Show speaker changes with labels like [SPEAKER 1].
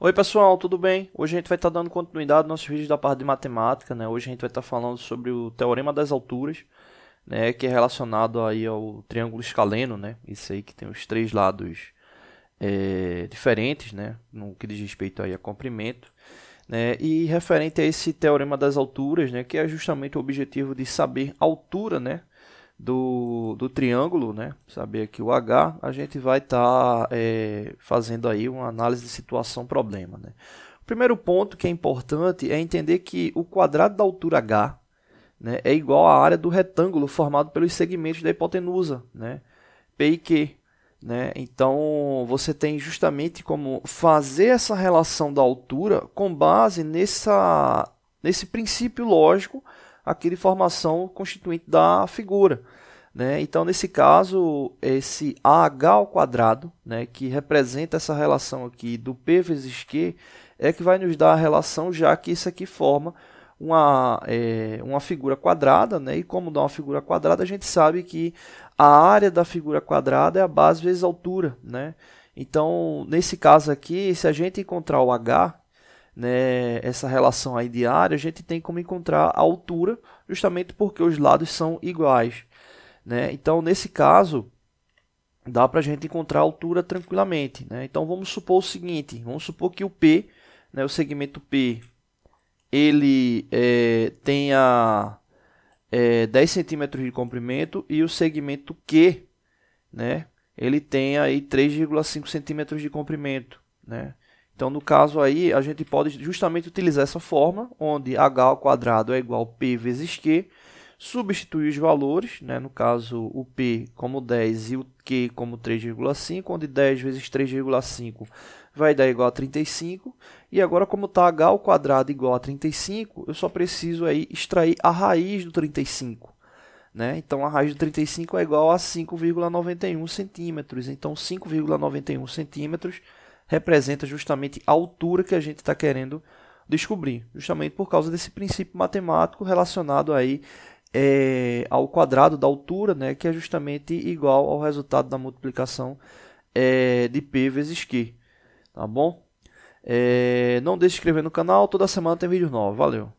[SPEAKER 1] Oi pessoal, tudo bem? Hoje a gente vai estar tá dando continuidade ao nosso vídeo da parte de matemática, né? Hoje a gente vai estar tá falando sobre o Teorema das Alturas, né? Que é relacionado aí ao triângulo escaleno, né? Isso aí que tem os três lados é, diferentes, né? No que diz respeito aí a comprimento. Né? E referente a esse Teorema das Alturas, né? Que é justamente o objetivo de saber a altura, né? do, do triângulo, né? Saber aqui o H, a gente vai estar tá, é, fazendo aí uma análise de situação-problema, né? O primeiro ponto que é importante é entender que o quadrado da altura H né, é igual à área do retângulo formado pelos segmentos da hipotenusa, né? P e Q. Né? Então você tem justamente como fazer essa relação da altura com base nessa, nesse princípio lógico aquele formação constituinte da figura. Né? Então, nesse caso, esse AH ao quadrado, né, que representa essa relação aqui do P vezes Q, é que vai nos dar a relação, já que isso aqui forma uma, é, uma figura quadrada, né? e como dá uma figura quadrada, a gente sabe que a área da figura quadrada é a base vezes a altura. Né? Então, nesse caso aqui, se a gente encontrar o H, né, essa relação aí de área, a gente tem como encontrar a altura, justamente porque os lados são iguais. Né? Então, nesse caso, dá para a gente encontrar a altura tranquilamente. Né? Então, vamos supor o seguinte, vamos supor que o P, né, o segmento P, ele é, tenha é, 10 centímetros de comprimento e o segmento Q, né, ele tenha 3,5 centímetros de comprimento, né? Então, no caso aí, a gente pode justamente utilizar essa forma, onde h ao quadrado é igual a p vezes q, substituir os valores, né? no caso o p como 10 e o q como 3,5, onde 10 vezes 3,5 vai dar igual a 35. E agora, como está h ao quadrado igual a 35, eu só preciso aí extrair a raiz do 35. Né? Então, a raiz do 35 é igual a 5,91 centímetros. Então, 5,91 centímetros representa justamente a altura que a gente está querendo descobrir, justamente por causa desse princípio matemático relacionado aí é, ao quadrado da altura, né, que é justamente igual ao resultado da multiplicação é, de p vezes q, tá bom? É, não deixe de inscrever no canal, toda semana tem vídeo novo, valeu!